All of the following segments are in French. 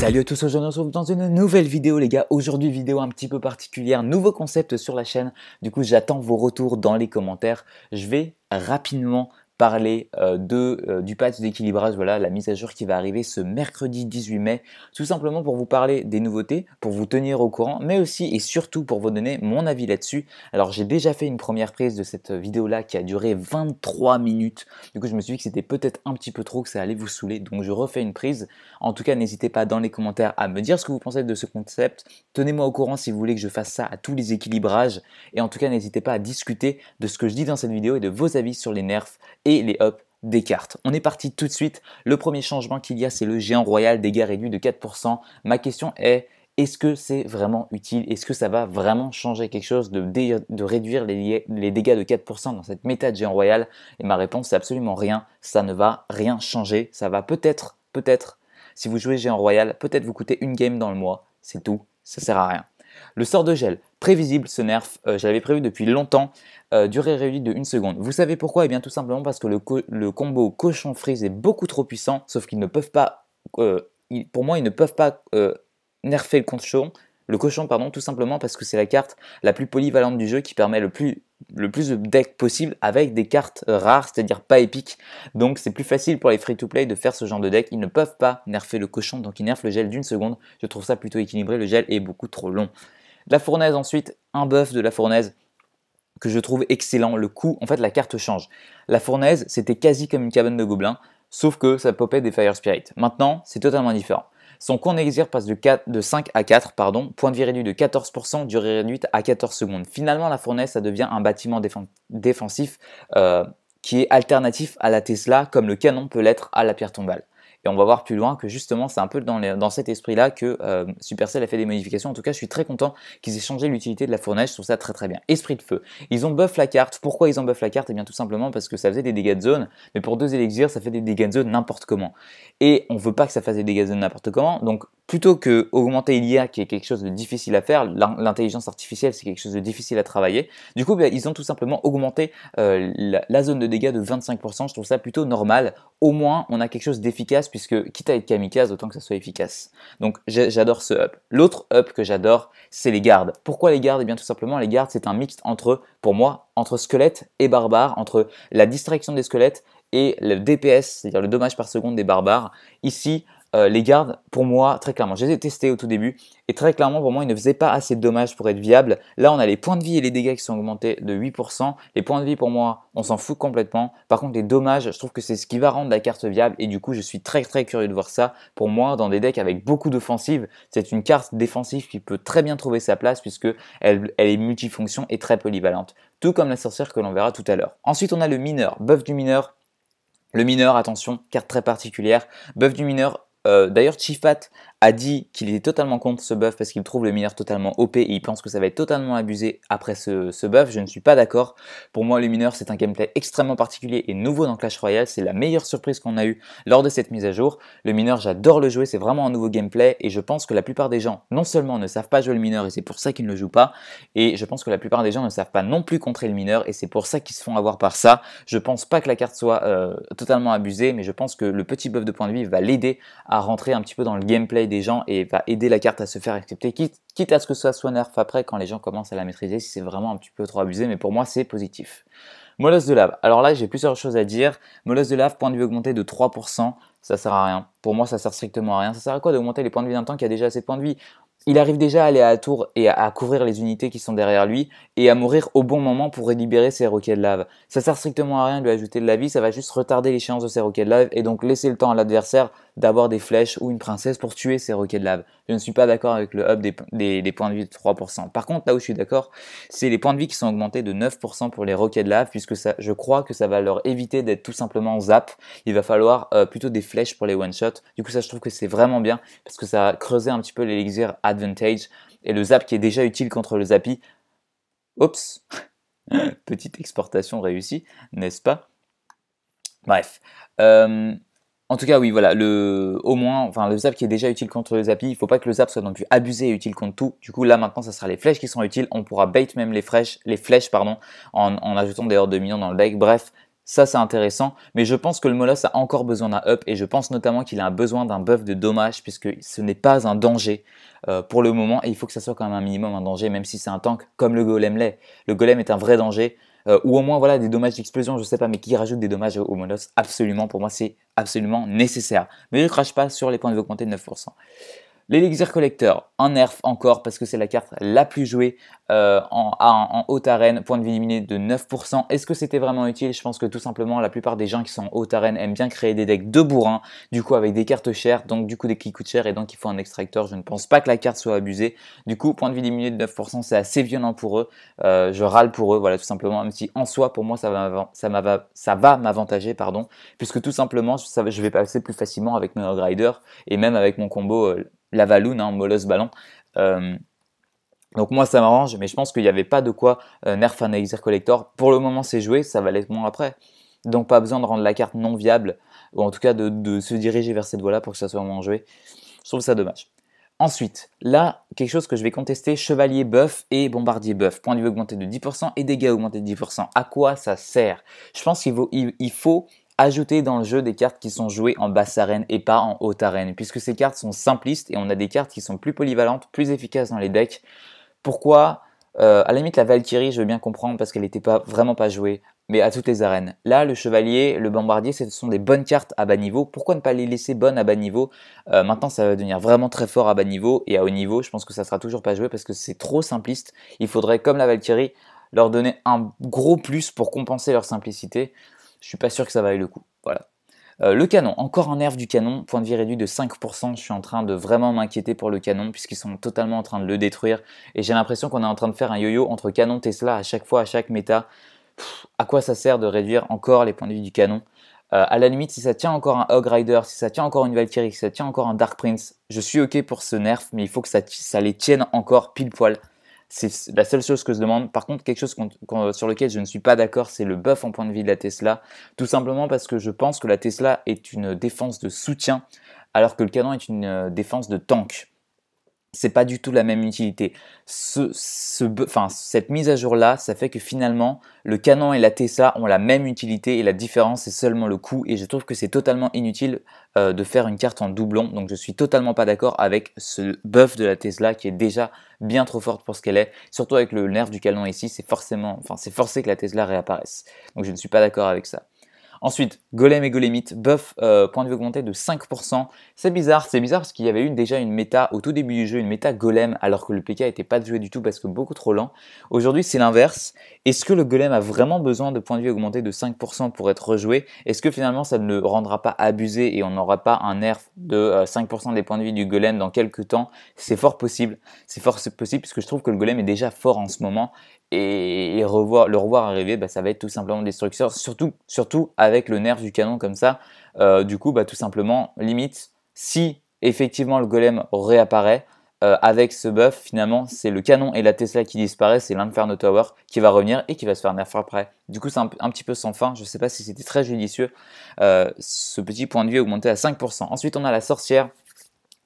Salut à tous, aujourd'hui on se retrouve dans une nouvelle vidéo les gars, aujourd'hui vidéo un petit peu particulière, nouveau concept sur la chaîne, du coup j'attends vos retours dans les commentaires, je vais rapidement parler euh, de, euh, du patch d'équilibrage, voilà la mise à jour qui va arriver ce mercredi 18 mai, tout simplement pour vous parler des nouveautés, pour vous tenir au courant, mais aussi et surtout pour vous donner mon avis là-dessus. Alors j'ai déjà fait une première prise de cette vidéo-là qui a duré 23 minutes, du coup je me suis dit que c'était peut-être un petit peu trop, que ça allait vous saouler, donc je refais une prise. En tout cas, n'hésitez pas dans les commentaires à me dire ce que vous pensez de ce concept, tenez-moi au courant si vous voulez que je fasse ça à tous les équilibrages, et en tout cas n'hésitez pas à discuter de ce que je dis dans cette vidéo et de vos avis sur les nerfs et les up des cartes. On est parti tout de suite. Le premier changement qu'il y a, c'est le géant royal dégâts réduits de 4%. Ma question est, est-ce que c'est vraiment utile Est-ce que ça va vraiment changer quelque chose de, réduire les, les, dégâts de 4% dans cette méta géant royal Et ma réponse, c'est absolument rien. Ça ne va rien changer. Ça va peut-être, peut-être, si vous jouez géant royal, peut-être vous coûter une game dans le mois. C'est tout. Ça sert à rien. Le sort de gel prévisible ce nerf, euh, j'avais prévu depuis longtemps, euh, durée réduite de 1 seconde. Vous savez pourquoi Et eh bien tout simplement parce que le, combo cochon frise est beaucoup trop puissant, sauf qu'ils ne peuvent pas, euh, pour moi ils ne peuvent pas nerfer le cochon, le cochon pardon, tout simplement parce que c'est la carte la plus polyvalente du jeu qui permet le plus, le plus de deck possible avec des cartes rares, c'est-à-dire pas épiques. Donc c'est plus facile pour les free-to-play de faire ce genre de deck. Ils ne peuvent pas nerfer le cochon, donc ils nerfent le gel d'une seconde. Je trouve ça plutôt équilibré, le gel est beaucoup trop long la fournaise ensuite, un buff de la fournaise que je trouve excellent. Le coup, en fait, la carte change. La fournaise, c'était quasi comme une cabane de gobelins, sauf que ça popait des Fire Spirits. Maintenant, c'est totalement différent. Son coût en passe de, 4, de, 5 à 4, pardon, point de vie réduit de 14%, durée réduite à 14 secondes. Finalement, la fournaise, ça devient un bâtiment défensif euh, qui est alternatif à la Tesla, comme le canon peut l'être à la pierre tombale. Et on va voir plus loin que justement, c'est un peu dans, dans cet esprit-là que euh, Supercell a fait des modifications. En tout cas, je suis très content qu'ils aient changé l'utilité de la fournaise. Je trouve ça très très bien. Esprit de feu. Ils ont buff la carte. Pourquoi ils ont buff la carte Eh bien, tout simplement parce que ça faisait des dégâts de zone. Mais pour deux élixirs, ça fait des dégâts de zone n'importe comment. Et on veut pas que ça fasse des dégâts de zone n'importe comment. Donc, plutôt que augmenter l'IA qui est quelque chose de difficile à faire, l'intelligence artificielle c'est quelque chose de difficile à travailler. Du coup, bah, ils ont tout simplement augmenté euh, la, zone de dégâts de 25%. Je trouve ça plutôt normal. Au moins, on a quelque chose d'efficace puisque quitte à être kamikaze, autant que ça soit efficace. Donc, j'adore ce up. L'autre up que j'adore, c'est les gardes. Pourquoi les gardes Eh bien, tout simplement, les gardes c'est un mix entre, pour moi, entre squelettes et barbares, entre la distraction des squelettes et le DPS, c'est-à-dire le dommage par seconde des barbares. Ici, euh, les gardes, pour moi, très clairement, je les ai testés au tout début, et très clairement, pour moi, ils ne faisaient pas assez de dommages pour être viables. Là, on a les points de vie et les dégâts qui sont augmentés de 8%. Les points de vie, pour moi, on s'en fout complètement. Par contre, les dommages, je trouve que c'est ce qui va rendre la carte viable, et du coup, je suis très très curieux de voir ça. Pour moi, dans des decks avec beaucoup d'offensives, c'est une carte défensive qui peut très bien trouver sa place, puisque elle, est multifonction et très polyvalente. Tout comme la sorcière que l'on verra tout à l'heure. Ensuite, on a le mineur, buff du mineur. Le mineur, attention, carte très particulière. Buff du mineur euh, d'ailleurs, Chifat a dit qu'il était totalement contre ce buff parce qu'il trouve le mineur totalement OP et il pense que ça va être totalement abusé après ce, ce buff. Je ne suis pas d'accord. Pour moi, le mineur, c'est un gameplay extrêmement particulier et nouveau dans Clash Royale. C'est la meilleure surprise qu'on a eue lors de cette mise à jour. Le mineur, j'adore le jouer. C'est vraiment un nouveau gameplay et je pense que la plupart des gens, non seulement ne savent pas jouer le mineur et c'est pour ça qu'ils ne le jouent pas, et je pense que la plupart des gens ne savent pas non plus contrer le mineur et c'est pour ça qu'ils se font avoir par ça. Je pense pas que la carte soit euh, totalement abusée, mais je pense que le petit buff de point de vie va l'aider à rentrer un petit peu dans le gameplay des gens et va aider la carte à se faire accepter, quitte, à ce que ça soit nerf après e quand les gens commencent à la maîtriser, si c'est vraiment un petit peu trop abusé, mais pour moi c'est positif. molosse de lave. Alors là, j'ai plusieurs choses à dire. molosse de lave, point de vue augmenté de 3%, ça sert à rien. Pour moi, ça sert strictement à rien. Ça sert à quoi d'augmenter les points de vie d'un temps qui a déjà assez de points de vie il arrive déjà à aller à tour et à couvrir les unités qui sont derrière lui et à mourir au bon moment pour libérer ses roquets de lave. Ça sert strictement à rien de lui ajouter de la vie, ça va juste retarder l'échéance de ses roquets de lave et donc laisser le temps à l'adversaire d'avoir des flèches ou une princesse pour tuer ces roquets de lave. Je ne suis pas d'accord avec le up des, points de vie de 3%. Par contre, là où je suis d'accord, c'est les points de vie qui sont augmentés de 9% pour les roquets de lave, puisque ça, je crois que ça va leur éviter d'être tout simplement zap. Il va falloir euh, plutôt des flèches pour les one shot Du coup, ça, je trouve que c'est vraiment bien, parce que ça a creusé un petit peu l'élixir advantage, et le zap qui est déjà utile contre le zappy. Oups Petite exportation réussie, n'est-ce pas Bref. Euh, en tout cas, oui, voilà, le, au moins, enfin, le zap qui est déjà utile contre le zapi, il faut pas que le zap soit non plus abusé et utile contre tout. Du coup, là, maintenant, ça sera les flèches qui sont utiles. On pourra bait même les flèches, les flèches, pardon, en, en ajoutant des hordes de millions dans le deck. Bref, ça, c'est intéressant, mais je pense que le Moloss a encore besoin d'un up et je pense notamment qu'il a besoin d'un buff de dommage puisque ce n'est pas un danger euh, pour le moment et il faut que ça soit quand même un minimum un danger, même si c'est un tank comme le Golem l'est. Le Golem est un vrai danger. Euh, ou au moins voilà des dommages d'explosion, je sais pas, mais qui rajoute des dommages au monos, absolument, pour moi c'est absolument nécessaire. Mais je ne crache pas sur les points de volonté de 9%. L'Elixir Collector, un nerf encore parce que c'est la carte la plus jouée euh, en, en, haute arène, point de vie éliminé de 9%. Est-ce que c'était vraiment utile Je pense que tout simplement la plupart des gens qui sont en haute arène aiment bien créer des decks de bourrin, du coup avec des cartes chères, donc du coup des qui coûtent cher et donc il faut un extracteur. Je ne pense pas que la carte soit abusée. Du coup, point de vie éliminé de 9%, c'est assez violent pour eux. Euh, je râle pour eux, voilà tout simplement, même si en soi pour moi ça va, ça m'avantager, pardon, puisque tout simplement je vais passer plus facilement avec mon rider et même avec mon combo. Euh, la valoune, hein, Ballon. Euh, donc moi ça m'arrange, mais je pense qu'il n'y avait pas de quoi euh, nerf un Collector. Pour le moment c'est joué, ça va l'être moins après. Donc pas besoin de rendre la carte non viable, ou en tout cas de, se diriger vers cette voie-là pour que ça soit moins joué. Je trouve ça dommage. Ensuite, là, quelque chose que je vais contester, chevalier buff et bombardier buff. Point de vue augmenté de 10% et dégâts augmentés de 10%. À quoi ça sert Je pense qu'il il faut ajouter dans le jeu des cartes qui sont jouées en basse arène et pas en haute arène, puisque ces cartes sont simplistes et on a des cartes qui sont plus polyvalentes, plus efficaces dans les decks. Pourquoi euh, À la limite, la Valkyrie, je veux bien comprendre parce qu'elle n'était pas vraiment pas jouée, mais à toutes les arènes. Là, le Chevalier, le Bombardier, ce sont des bonnes cartes à bas niveau. Pourquoi ne pas les laisser bonnes à bas niveau euh, Maintenant, ça va devenir vraiment très fort à bas niveau et à haut niveau. Je pense que ça sera toujours pas joué parce que c'est trop simpliste. Il faudrait, comme la Valkyrie, leur donner un gros plus pour compenser leur simplicité je suis pas sûr que ça vaille le coup. Voilà. Euh, le canon, encore un nerf du canon, point de vie réduit de 5%, je suis en train de vraiment m'inquiéter pour le canon puisqu'ils sont totalement en train de le détruire et j'ai l'impression qu'on est en train de faire un yo-yo entre canon Tesla à chaque fois, à chaque méta. à quoi ça sert de réduire encore les points de vie du canon euh, À la limite, si ça tient encore un Hog Rider, si ça tient encore une Valkyrie, si ça tient encore un Dark Prince, je suis ok pour ce nerf mais il faut que ça les tienne encore pile poil. C'est la seule chose que je demande. Par contre, quelque chose sur lequel je ne suis pas d'accord, c'est le buff en point de vue de la Tesla. Tout simplement parce que je pense que la Tesla est une défense de soutien, alors que le canon est une euh, défense de tank c'est pas du tout la même utilité. cette mise à jour là, ça fait que finalement, le Canon et la tesla ont la même utilité et la différence c'est seulement le coût. Et je trouve que c'est totalement inutile euh, de faire une carte en doublon. Donc je suis totalement pas d'accord avec ce buff de la Tesla qui est déjà bien trop forte pour ce qu'elle est. Surtout avec le nerf du Canon ici, c'est forcément, enfin c'est forcé que la Tesla réapparaisse. Donc je ne suis pas d'accord avec ça. Ensuite, Golem et Golemite, buff euh, point de vue augmenté de 5%. C'est bizarre, c'est bizarre parce qu'il y avait eu déjà une méta au tout début du jeu, une méta Golem, alors que le PK n'était pas joué du tout parce que beaucoup trop lent. Aujourd'hui, c'est l'inverse. Est-ce que le Golem a vraiment besoin de point de vue augmenté de 5% pour être rejoué Est-ce que finalement ça ne le rendra pas abusé et on n'aura pas un nerf de 5% euh, des points de vie du Golem dans quelques temps C'est fort possible. C'est fort possible parce que je trouve que le Golem est déjà fort en ce moment et, revoir, le revoir arriver, bah, ça va être tout simplement destructeur, surtout, surtout avec le nerf du canon comme ça. Euh, du coup, bah, tout simplement, limite, si effectivement le golem réapparaît, euh, avec ce buff, finalement, c'est le canon et la Tesla qui disparaissent, c'est l'Inferno Tower qui va revenir et qui va se faire nerf après. Du coup, c'est un, petit peu sans fin. Je ne sais pas si c'était très judicieux. Euh, ce petit point de vue augmenté à 5%. Ensuite, on a la sorcière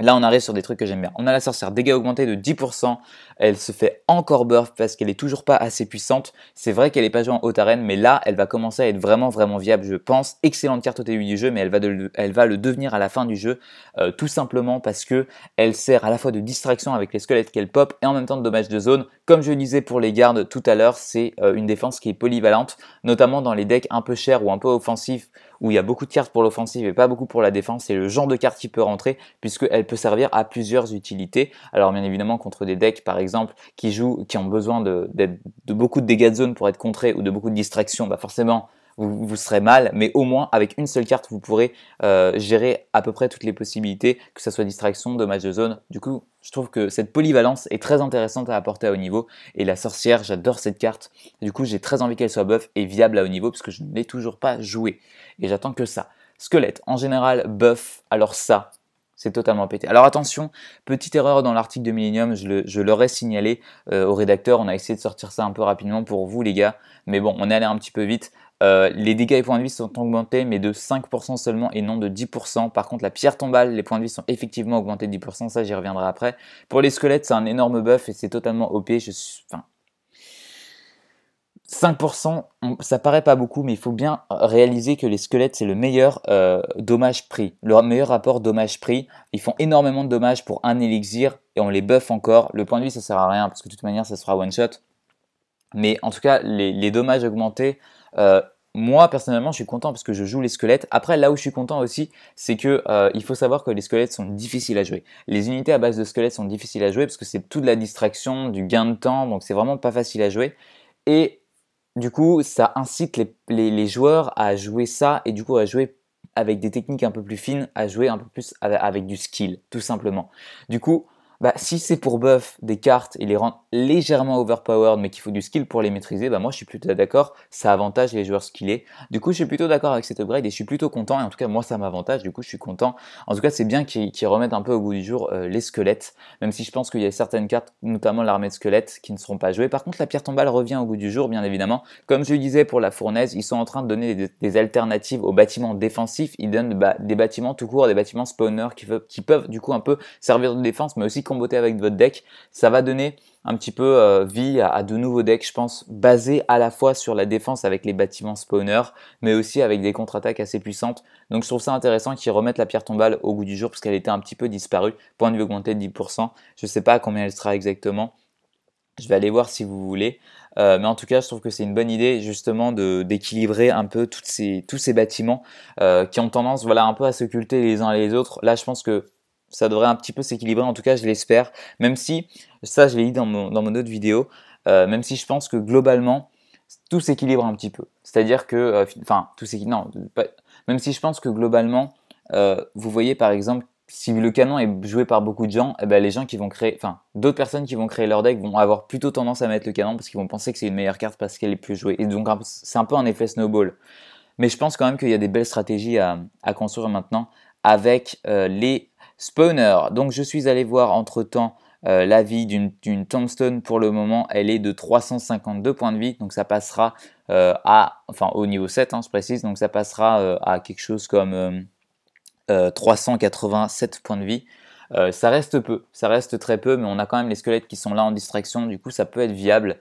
Là, on arrive sur des trucs que j'aime bien. On a la sorcière dégâts augmentés de 10%. Elle se fait encore buff parce qu'elle est toujours pas assez puissante. C'est vrai qu'elle est pas jouée en haute arène, mais là, elle va commencer à être vraiment, vraiment viable, je pense. Excellente carte au début du jeu, mais elle va, elle va le devenir à la fin du jeu, euh, tout simplement parce que elle sert à la fois de distraction avec les squelettes qu'elle pop et en même temps de dommage de zone. Comme je le disais pour les gardes tout à l'heure, c'est euh, une défense qui est polyvalente, notamment dans les decks un peu chers ou un peu offensifs où il y a beaucoup de cartes pour l'offensive et pas beaucoup pour la défense. C'est le genre de carte qui peut rentrer puisqu'elle peut servir à plusieurs utilités. Alors bien évidemment contre des decks par exemple qui jouent, qui ont besoin de, beaucoup de dégâts de zone pour être contrés ou de beaucoup de distractions, bah forcément vous, serez mal, mais au moins avec une seule carte, vous pourrez euh, gérer à peu près toutes les possibilités, que ce soit distraction, dommage de zone. Du coup, je trouve que cette polyvalence est très intéressante à apporter à haut niveau. Et la sorcière, j'adore cette carte. Du coup, j'ai très envie qu'elle soit buff et viable à haut niveau, parce que je ne l'ai toujours pas jouée. Et j'attends que ça. Squelette, en général, buff, alors ça, c'est totalement pété. Alors attention, petite erreur dans l'article de Millennium, je l'aurais signalé euh, au rédacteur, on a essayé de sortir ça un peu rapidement pour vous les gars, mais bon, on est allé un petit peu vite. Euh, les dégâts et points de vie sont augmentés, mais de 5% seulement et non de 10%. Par contre, la pierre tombale, les points de vie sont effectivement augmentés de 10%, ça j'y reviendrai après. Pour les squelettes, c'est un énorme buff et c'est totalement OP. 5%, ça paraît pas beaucoup, mais il faut bien réaliser que les squelettes, c'est le meilleur euh, dommage-prix, le meilleur rapport dommage-prix. Ils font énormément de dommages pour un élixir et on les buff encore. Le point de vie ça sert à rien parce que de toute manière, ça sera one-shot. Mais en tout cas, les dommages augmentés, euh, moi personnellement je suis content parce que je joue les squelettes. Après là où je suis content aussi, c'est que euh, il faut savoir que les squelettes sont difficiles à jouer. Les unités à base de squelettes sont difficiles à jouer parce que c'est toute la distraction, du gain de temps, donc c'est vraiment pas facile à jouer. Et du coup ça incite les, joueurs à jouer ça et du coup à jouer avec des techniques un peu plus fines, à jouer un peu plus avec du skill, tout simplement. Du coup, bah, si c'est pour buff des cartes et les rendre légèrement overpowered, mais qu'il faut du skill pour les maîtriser, bah moi je suis plutôt d'accord, ça avantage les joueurs skillés. Du coup, je suis plutôt d'accord avec cet upgrade et je suis plutôt content, et en tout cas, moi ça m'avantage, du coup, je suis content. En tout cas, c'est bien qu'ils remettent un peu au bout du jour euh, les squelettes, même si je pense qu'il y a certaines cartes, notamment l'armée de squelettes, qui ne seront pas jouées. Par contre, la pierre tombale revient au bout du jour, bien évidemment. Comme je le disais pour la fournaise, ils sont en train de donner des, alternatives aux bâtiments défensifs, ils donnent bah, des bâtiments tout court, des bâtiments spawners qui, qui peuvent du coup un peu servir de défense, mais aussi comboter avec votre deck. Ça va donner un petit peu euh, vie à, de nouveaux decks, je pense, basés à la fois sur la défense avec les bâtiments spawners, mais aussi avec des contre-attaques assez puissantes. Donc je trouve ça intéressant qu'ils remettent la pierre tombale au goût du jour, parce qu'elle était un petit peu disparue, point de vue augmenté de 10%. Je sais pas à combien elle sera exactement. Je vais aller voir si vous voulez. Euh, mais en tout cas, je trouve que c'est une bonne idée justement d'équilibrer un peu ces, tous ces bâtiments euh, qui ont tendance voilà, un peu à s'occulter les uns les autres. Là, je pense que ça devrait un petit peu s'équilibrer, en tout cas je l'espère, même si, ça je l'ai dit dans mon, dans mon, autre vidéo, euh, même si je pense que globalement, tout s'équilibre un petit peu. C'est-à-dire que, euh, enfin, tout s'équilibre, non, même si je pense que globalement, euh, vous voyez par exemple, si le canon est joué par beaucoup de gens, eh ben, les gens qui vont créer, enfin, d'autres personnes qui vont créer leur deck vont avoir plutôt tendance à mettre le canon parce qu'ils vont penser que c'est une meilleure carte parce qu'elle est plus jouée. Et donc, c'est un peu un effet snowball. Mais je pense quand même qu'il y a des belles stratégies à, à construire maintenant avec les Spawner. Donc je suis allé voir entre-temps euh, la vie d'une tombstone. Pour le moment, elle est de 352 points de vie. Donc ça passera euh, à... Enfin au niveau 7, hein, je précise. Donc ça passera euh, à quelque chose comme 387 points de vie. ça reste peu, ça reste très peu, mais on a quand même les squelettes qui sont là en distraction, du coup ça peut être viable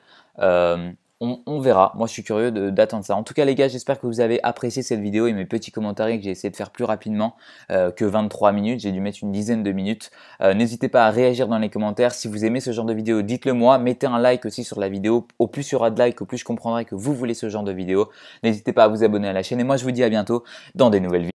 on, verra. Moi, je suis curieux d'attendre ça. En tout cas, les gars, j'espère que vous avez apprécié cette vidéo et mes petits commentaires que j'ai essayé de faire plus rapidement euh, que 23 minutes. J'ai dû mettre une dizaine de minutes. Euh, n'hésitez pas à réagir dans les commentaires. Si vous aimez ce genre de vidéo, dites-le moi. Mettez un like aussi sur la vidéo. Au plus il y aura de likes, au plus je comprendrai que vous voulez ce genre de vidéo. N'hésitez pas à vous abonner à la chaîne. Et moi, je vous dis à bientôt dans des nouvelles vidéos.